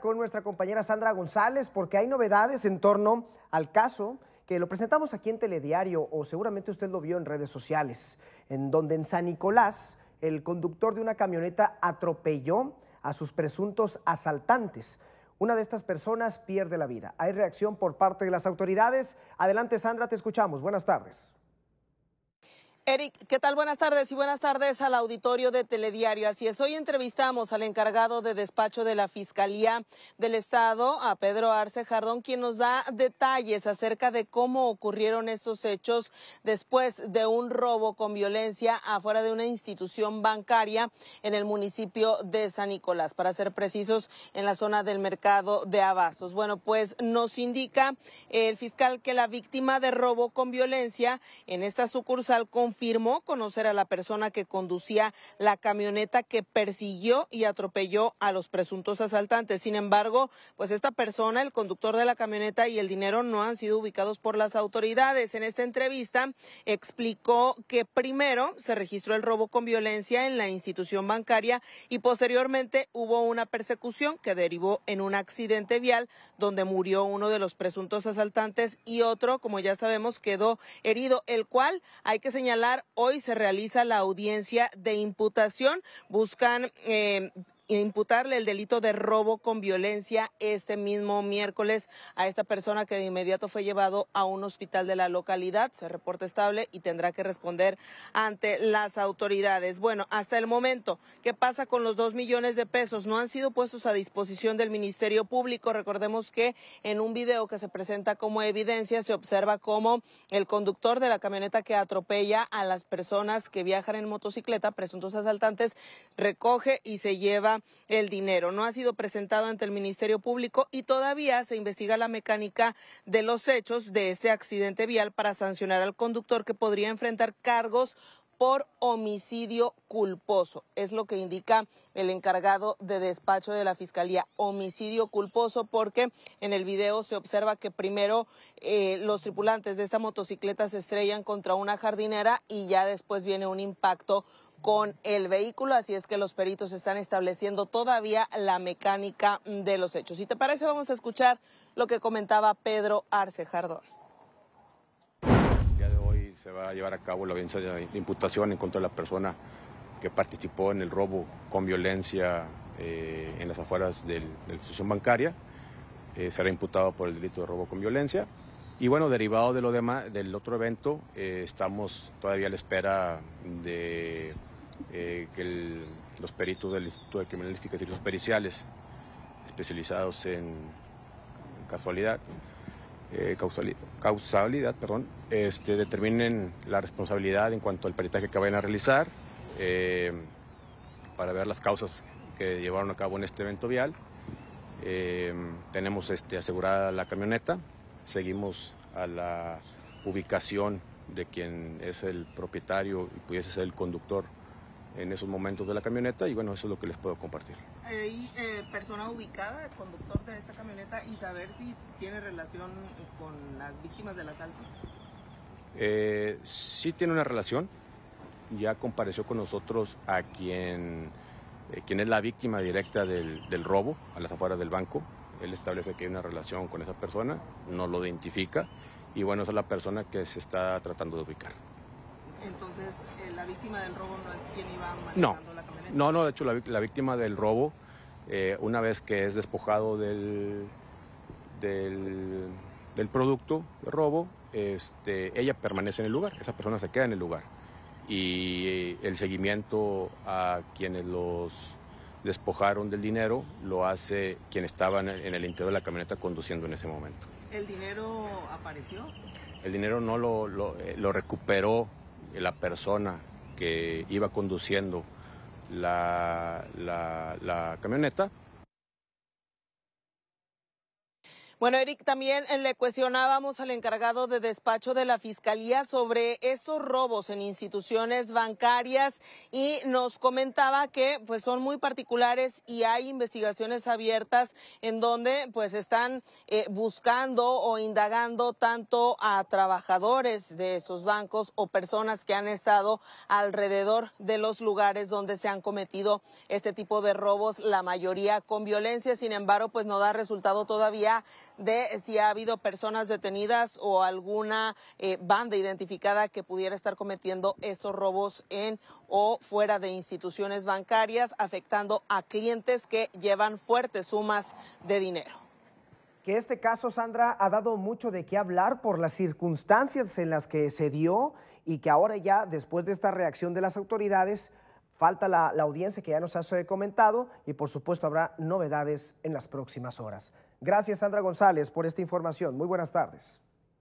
con nuestra compañera Sandra González porque hay novedades en torno al caso que lo presentamos aquí en Telediario o seguramente usted lo vio en redes sociales, en donde en San Nicolás el conductor de una camioneta atropelló a sus presuntos asaltantes. Una de estas personas pierde la vida. Hay reacción por parte de las autoridades. Adelante Sandra, te escuchamos. Buenas tardes. Eric, ¿qué tal? Buenas tardes y buenas tardes al auditorio de Telediario. Así es, hoy entrevistamos al encargado de despacho de la Fiscalía del Estado, a Pedro Arce Jardón, quien nos da detalles acerca de cómo ocurrieron estos hechos después de un robo con violencia afuera de una institución bancaria en el municipio de San Nicolás, para ser precisos, en la zona del mercado de Abastos. Bueno, pues nos indica el fiscal que la víctima de robo con violencia en esta sucursal con firmó conocer a la persona que conducía la camioneta que persiguió y atropelló a los presuntos asaltantes. Sin embargo, pues esta persona, el conductor de la camioneta y el dinero no han sido ubicados por las autoridades. En esta entrevista explicó que primero se registró el robo con violencia en la institución bancaria y posteriormente hubo una persecución que derivó en un accidente vial donde murió uno de los presuntos asaltantes y otro, como ya sabemos, quedó herido, el cual hay que señalar Hoy se realiza la audiencia de imputación. Buscan em, imputarle el delito de robo con violencia este mismo miércoles a esta persona que de inmediato fue llevado a un hospital de la localidad. Se reporta estable y tendrá que responder ante las autoridades. Bueno, hasta el momento, ¿qué pasa con los dos millones de pesos? No han sido puestos a disposición del Ministerio Público. Recordemos que en un video que se presenta como evidencia se observa cómo el conductor de la camioneta que atropella a las personas que viajan en motocicleta, presuntos asaltantes, recoge y se lleva el dinero. No ha sido presentado ante el Ministerio Público y todavía se investiga la mecánica de los hechos de este accidente vial para sancionar al conductor que podría enfrentar cargos por homicidio culposo. Es lo que indica el encargado de despacho de la Fiscalía. Homicidio culposo porque en el video se observa que primero eh, los tripulantes de esta motocicleta se estrellan contra una jardinera y ya después viene un impacto con el vehículo, así es que los peritos están estableciendo todavía la mecánica de los hechos. Si te parece, vamos a escuchar lo que comentaba Pedro Arce Jardón. El día de hoy se va a llevar a cabo la audiencia de imputación en contra de la persona que participó en el robo con violencia eh, en las afueras de la institución bancaria. Eh, será imputado por el delito de robo con violencia. Y bueno, derivado de lo demás, del otro evento, eh, estamos todavía a la espera de eh, que los peritos del Instituto de Criminalística y Servicios Periciales, especializados en casualidad, eh, causalidad, perdón, este, determinen la responsabilidad en cuanto al peritaje que vayan a realizar para ver las causas que llevaron a cabo en este evento vial. tenemos este, asegurada la camioneta, seguimos a la ubicación de quien es el propietario y pudiese ser el conductor en esos momentos de la camioneta y bueno, eso es lo que les puedo compartir. ¿Hay eh, persona ubicada, conductor de esta camioneta y saber si tiene relación con las víctimas del asalto? Eh, sí tiene una relación, ya compareció con nosotros a quien, eh, es la víctima directa del robo a las afueras del banco, él establece que hay una relación con esa persona, no lo identifica y bueno, esa es la persona que se está tratando de ubicar. Entonces, eh, la víctima del robo no es quien iba manejando no, la camioneta. No, no, de hecho, la, víctima del robo, eh, una vez que es despojado del, del, del producto de robo, este, ella permanece en el lugar, esa persona se queda en el lugar. Y el seguimiento a quienes los despojaron del dinero, lo hace quien estaba en el interior de la camioneta conduciendo en ese momento. ¿El dinero apareció? El dinero no lo, eh, recuperó la persona que iba conduciendo la, la, la camioneta Bueno, Eric, también eh, le cuestionábamos al encargado de despacho de la Fiscalía sobre estos robos en instituciones bancarias y nos comentaba que pues son muy particulares y hay investigaciones abiertas en donde pues están eh, buscando o indagando tanto a trabajadores de esos bancos o personas que han estado alrededor de los lugares donde se han cometido este tipo de robos, la mayoría con violencia. Sin embargo, pues no da resultado todavía de si ha habido personas detenidas o alguna eh, banda identificada que pudiera estar cometiendo esos robos en o fuera de instituciones bancarias, afectando a clientes que llevan fuertes sumas de dinero. Que este caso, Sandra, ha dado mucho de qué hablar por las circunstancias en las que se dio y que ahora ya, después de esta reacción de las autoridades, Falta la, la, audiencia que ya nos has eh, comentado y por supuesto habrá novedades en las próximas horas. Gracias, Sandra González, por esta información. Muy buenas tardes.